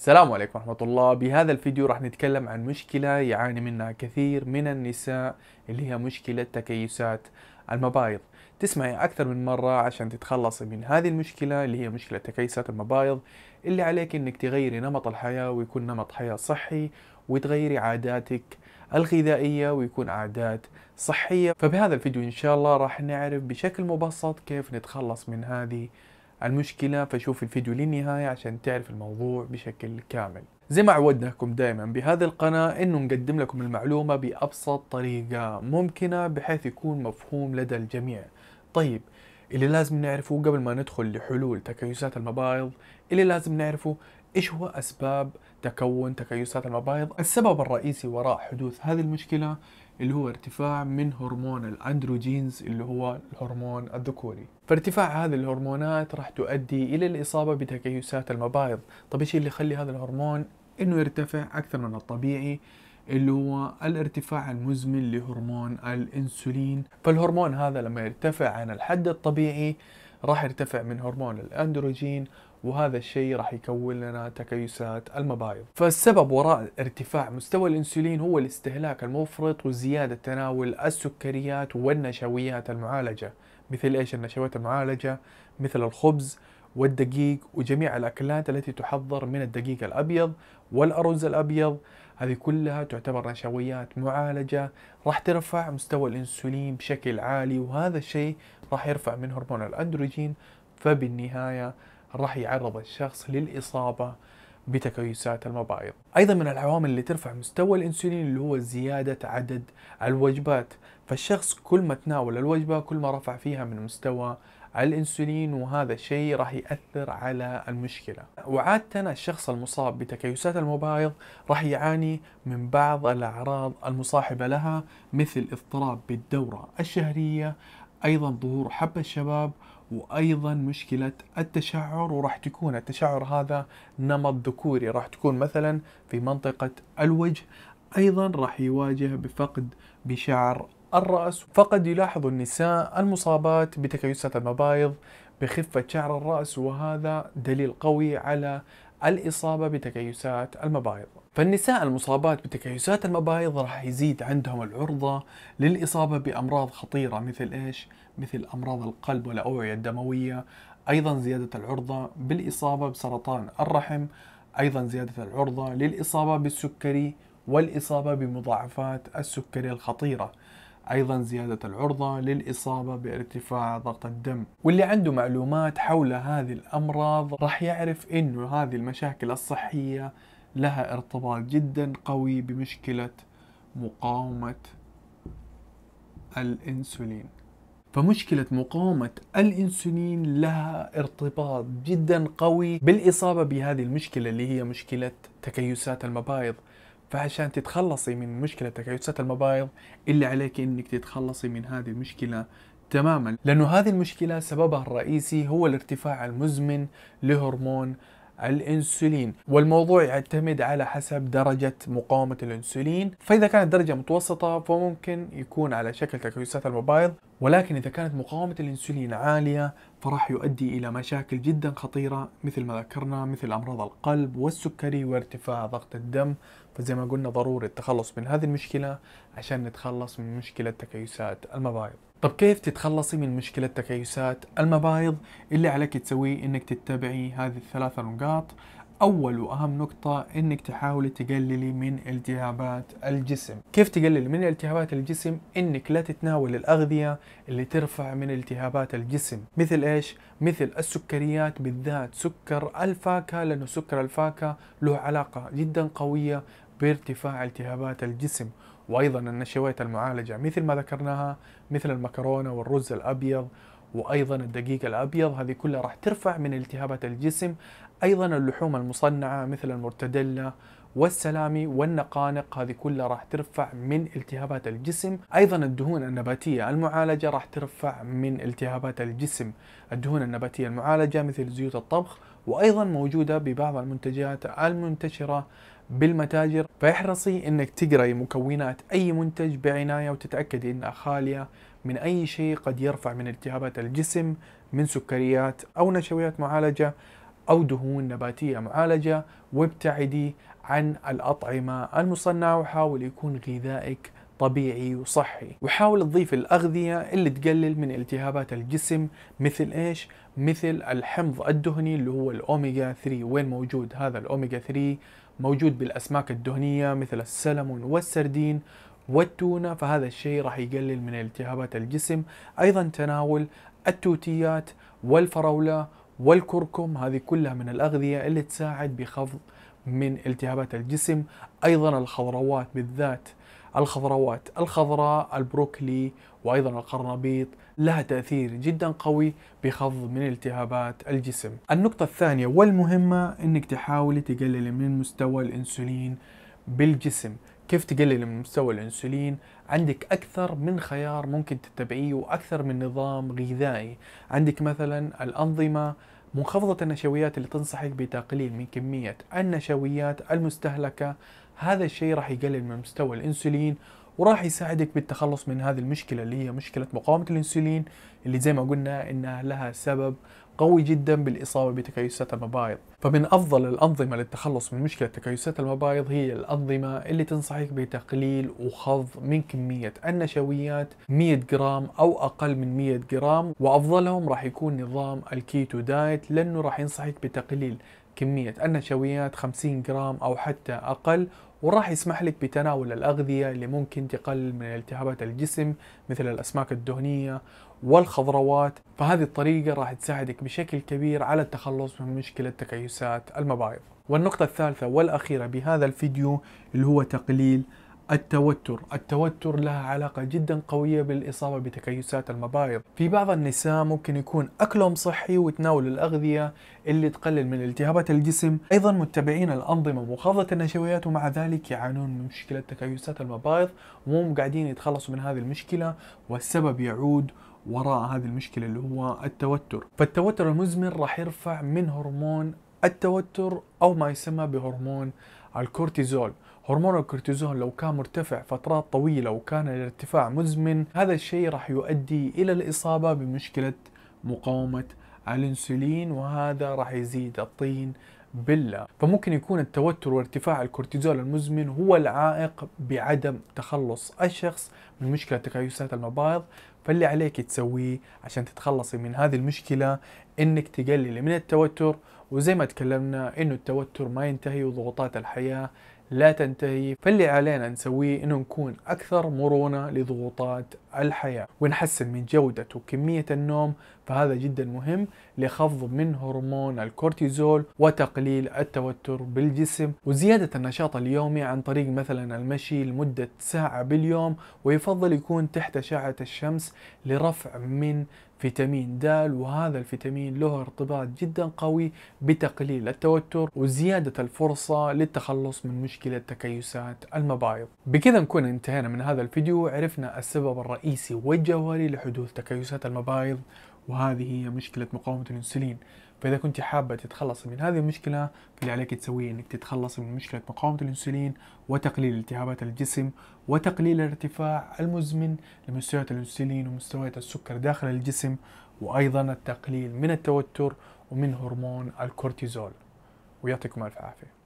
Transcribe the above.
السلام عليكم ورحمة الله بهذا الفيديو راح نتكلم عن مشكلة يعاني منها كثير من النساء اللي هي مشكلة تكيسات المبايض تسمعي أكثر من مرة عشان تتخلصي من هذه المشكلة اللي هي مشكلة تكيسات المبايض اللي عليك إنك تغيري نمط الحياة ويكون نمط حياة صحي وتغيري عاداتك الغذائية ويكون عادات صحية فبهذا الفيديو إن شاء الله راح نعرف بشكل مبسط كيف نتخلص من هذه المشكلة فشوف الفيديو للنهاية عشان تعرف الموضوع بشكل كامل زي ما عودناكم دائما بهذه القناة انه نقدم لكم المعلومة بأبسط طريقة ممكنة بحيث يكون مفهوم لدى الجميع طيب اللي لازم نعرفه قبل ما ندخل لحلول تكيسات المبايض اللي لازم نعرفه ايش هو اسباب تكون تكيسات المبايض السبب الرئيسي وراء حدوث هذه المشكلة اللي هو ارتفاع من هرمون الاندروجينز اللي هو الهرمون الذكوري فارتفاع هذه الهرمونات راح تؤدي الى الاصابة بتكيسات المبايض طب ايش اللي يخلي هذا الهرمون انه يرتفع اكثر من الطبيعي اللي هو الارتفاع المزمن لهرمون الانسولين فالهرمون هذا لما يرتفع عن الحد الطبيعي راح يرتفع من هرمون الاندروجين وهذا الشيء راح يكون لنا تكيسات المبايض فالسبب وراء ارتفاع مستوى الانسولين هو الاستهلاك المفرط وزيادة تناول السكريات والنشويات المعالجة مثل ايش النشويات المعالجة مثل الخبز والدقيق وجميع الاكلات التي تحضر من الدقيق الابيض والارز الابيض هذه كلها تعتبر نشويات معالجة راح ترفع مستوى الانسولين بشكل عالي وهذا الشيء راح يرفع من هرمون الاندروجين فبالنهاية راح يعرض الشخص للإصابة بتكيسات المبايض أيضا من العوامل اللي ترفع مستوى الأنسولين اللي هو زيادة عدد الوجبات فالشخص كل ما تناول الوجبة كل ما رفع فيها من مستوى الانسولين وهذا الشيء راح ياثر على المشكله وعاده الشخص المصاب بتكيسات المبايض راح يعاني من بعض الاعراض المصاحبه لها مثل اضطراب بالدوره الشهريه ايضا ظهور حب الشباب وايضا مشكله التشعر وراح تكون التشعر هذا نمط ذكوري راح تكون مثلا في منطقه الوجه ايضا راح يواجه بفقد بشعر الراس فقد يلاحظ النساء المصابات بتكيسات المبايض بخفه شعر الراس وهذا دليل قوي على الاصابه بتكيسات المبايض فالنساء المصابات بتكيسات المبايض راح يزيد عندهم العرضة للإصابة بأمراض خطيرة مثل إيش؟ مثل أمراض القلب والأوعية الدموية أيضا زيادة العرضة بالإصابة بسرطان الرحم أيضا زيادة العرضة للإصابة بالسكري والإصابة بمضاعفات السكري الخطيرة أيضا زيادة العرضة للإصابة بارتفاع ضغط الدم واللي عنده معلومات حول هذه الأمراض راح يعرف أنه هذه المشاكل الصحية لها ارتباط جدا قوي بمشكلة مقاومة الانسولين فمشكلة مقاومة الانسولين لها ارتباط جدا قوي بالاصابة بهذه المشكلة اللي هي مشكلة تكيسات المبايض فعشان تتخلصي من مشكلة تكيسات المبايض اللي عليك انك تتخلصي من هذه المشكلة تماما لانه هذه المشكلة سببها الرئيسي هو الارتفاع المزمن لهرمون الانسولين والموضوع يعتمد على حسب درجة مقاومة الانسولين فإذا كانت درجة متوسطة فممكن يكون على شكل تكيسات الموبايل ولكن إذا كانت مقاومة الانسولين عالية فراح يؤدي إلى مشاكل جدا خطيرة مثل ما ذكرنا مثل أمراض القلب والسكري وارتفاع ضغط الدم فزي ما قلنا ضروري التخلص من هذه المشكلة عشان نتخلص من مشكلة تكيسات المبايض طب كيف تتخلصي من مشكلة تكيسات المبايض اللي عليك تسويه انك تتبعي هذه الثلاثة نقاط أول وأهم نقطة إنك تحاولي تقللي من التهابات الجسم كيف تقللي من التهابات الجسم؟ إنك لا تتناول الأغذية اللي ترفع من التهابات الجسم مثل إيش؟ مثل السكريات بالذات سكر الفاكهة لأنه سكر الفاكهة له علاقة جدا قوية بارتفاع التهابات الجسم وأيضا النشويات المعالجة مثل ما ذكرناها مثل المكرونة والرز الأبيض وايضا الدقيق الابيض هذه كلها راح ترفع من التهابات الجسم ايضا اللحوم المصنعه مثل المرتدله والسلامي والنقانق هذه كلها راح ترفع من التهابات الجسم ايضا الدهون النباتيه المعالجه راح ترفع من التهابات الجسم الدهون النباتيه المعالجه مثل زيوت الطبخ وايضا موجوده ببعض المنتجات المنتشره بالمتاجر فاحرصي انك تقراي مكونات اي منتج بعنايه وتتاكدي انها خاليه من اي شيء قد يرفع من التهابات الجسم من سكريات او نشويات معالجه او دهون نباتيه معالجه وابتعدي عن الأطعمة المصنعة وحاول يكون غذائك طبيعي وصحي وحاول تضيف الأغذية اللي تقلل من التهابات الجسم مثل إيش؟ مثل الحمض الدهني اللي هو الأوميجا 3 وين موجود هذا الأوميجا 3 موجود بالأسماك الدهنية مثل السلمون والسردين والتونة فهذا الشيء راح يقلل من التهابات الجسم أيضا تناول التوتيات والفراولة والكركم هذه كلها من الأغذية اللي تساعد بخفض من التهابات الجسم أيضا الخضروات بالذات الخضروات الخضراء البروكلي وايضا القرنبيط لها تاثير جدا قوي بخفض من التهابات الجسم. النقطة الثانية والمهمة انك تحاولي تقللي من مستوى الانسولين بالجسم كيف تقلل من مستوى الانسولين عندك اكثر من خيار ممكن تتبعيه واكثر من نظام غذائي عندك مثلا الانظمه منخفضه النشويات اللي تنصحك بتقليل من كميه النشويات المستهلكه هذا الشيء راح يقلل من مستوى الانسولين وراح يساعدك بالتخلص من هذه المشكله اللي هي مشكله مقاومه الانسولين اللي زي ما قلنا انها لها سبب قوي جدا بالإصابة بتكيسات المبايض فمن أفضل الأنظمة للتخلص من مشكلة تكيسات المبايض هي الأنظمة اللي تنصحك بتقليل وخفض من كمية النشويات 100 جرام أو أقل من 100 جرام وأفضلهم راح يكون نظام الكيتو دايت لأنه راح ينصحك بتقليل كمية النشويات 50 جرام أو حتى أقل وراح يسمح لك بتناول الأغذية اللي ممكن تقلل من التهابات الجسم مثل الأسماك الدهنية والخضروات فهذه الطريقة راح تساعدك بشكل كبير على التخلص من مشكلة تكيسات المبايض والنقطة الثالثة والأخيرة بهذا الفيديو اللي هو تقليل التوتر، التوتر لها علاقة جدا قوية بالإصابة بتكيسات المبايض، في بعض النساء ممكن يكون أكلهم صحي ويتناولوا الأغذية اللي تقلل من التهابات الجسم، أيضا متبعين الأنظمة مخاضة النشويات ومع ذلك يعانون من مشكلة تكيسات المبايض وهم قاعدين يتخلصوا من هذه المشكلة والسبب يعود وراء هذه المشكلة اللي هو التوتر، فالتوتر المزمن راح يرفع من هرمون التوتر أو ما يسمى بهرمون الكورتيزول هرمون الكورتيزون لو كان مرتفع فترات طويلة وكان الارتفاع مزمن هذا الشيء راح يؤدي إلى الإصابة بمشكلة مقاومة الانسولين وهذا راح يزيد الطين بله فممكن يكون التوتر وارتفاع الكورتيزول المزمن هو العائق بعدم تخلص الشخص من مشكلة تكيسات المبايض فاللي عليك تسويه عشان تتخلصي من هذه المشكلة انك تقللي من التوتر وزي ما تكلمنا انه التوتر ما ينتهي وضغوطات الحياة لا تنتهي فاللي علينا نسويه انه نكون اكثر مرونة لضغوطات الحياة ونحسن من جودة وكمية النوم فهذا جدا مهم لخفض من هرمون الكورتيزول وتقليل التوتر بالجسم وزيادة النشاط اليومي عن طريق مثلا المشي لمدة ساعة باليوم ويفضل يكون تحت أشعة الشمس لرفع من فيتامين د وهذا الفيتامين له ارتباط جدا قوي بتقليل التوتر وزيادة الفرصة للتخلص من مشكلة تكيسات المبايض بكذا نكون انتهينا من هذا الفيديو وعرفنا السبب الرئيسي والجوهري لحدوث تكيسات المبايض وهذه هي مشكلة مقاومة الأنسولين فاذا كنت حابه تتخلصي من هذه المشكله فاللي عليك تسويه انك تتخلصي من مشكله مقاومه الانسولين وتقليل التهابات الجسم وتقليل الارتفاع المزمن لمستويات الانسولين ومستويات السكر داخل الجسم وايضا التقليل من التوتر ومن هرمون الكورتيزول ويعطيكم الف عافيه